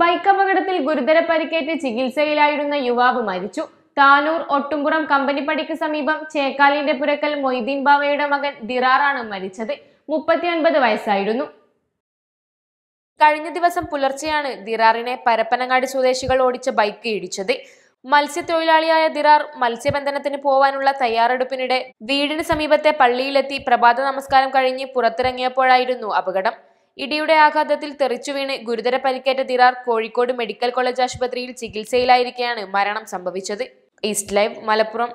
bike അപകടത്തിൽ ഗുരുതര പരിക്കേറ്റ് ചികിത്സയിലായിരുന്ന യുവാവ് മരിച്ചു താനൂർ ഒട്ടുംപുറം കമ്പനിപ്പടിക്ക് സമീപം ചേക്കാലിന്റെ പുരക്കൽ മൊയ്തീൻ ബാവയുടെ മകൻ ദിറാറാണ് മരിച്ചത് മുപ്പത്തിയൊൻപത് വയസ്സായിരുന്നു കഴിഞ്ഞ ദിവസം പുലർച്ചെയാണ് ദിറാറിനെ പരപ്പനങ്ങാടി സ്വദേശികൾ ഓടിച്ച ബൈക്ക് ഇടിച്ചത് മത്സ്യത്തൊഴിലാളിയായ ദിറാർ മത്സ്യബന്ധനത്തിന് പോവാനുള്ള തയ്യാറെടുപ്പിനിടെ വീടിന് സമീപത്തെ പള്ളിയിലെത്തി പ്രഭാത നമസ്കാരം കഴിഞ്ഞ് പുറത്തിറങ്ങിയപ്പോഴായിരുന്നു അപകടം ഇടിയുടെ ആഘാതത്തിൽ തെറിച്ചുവീണ് ഗുരുതര പരിക്കേറ്റ ദിറാർ കോഴിക്കോട് മെഡിക്കൽ കോളേജ് ആശുപത്രിയിൽ ചികിത്സയിലായിരിക്കെയാണ് മരണം സംഭവിച്ചത് ഈസ്റ്റ് ലൈവ് മലപ്പുറം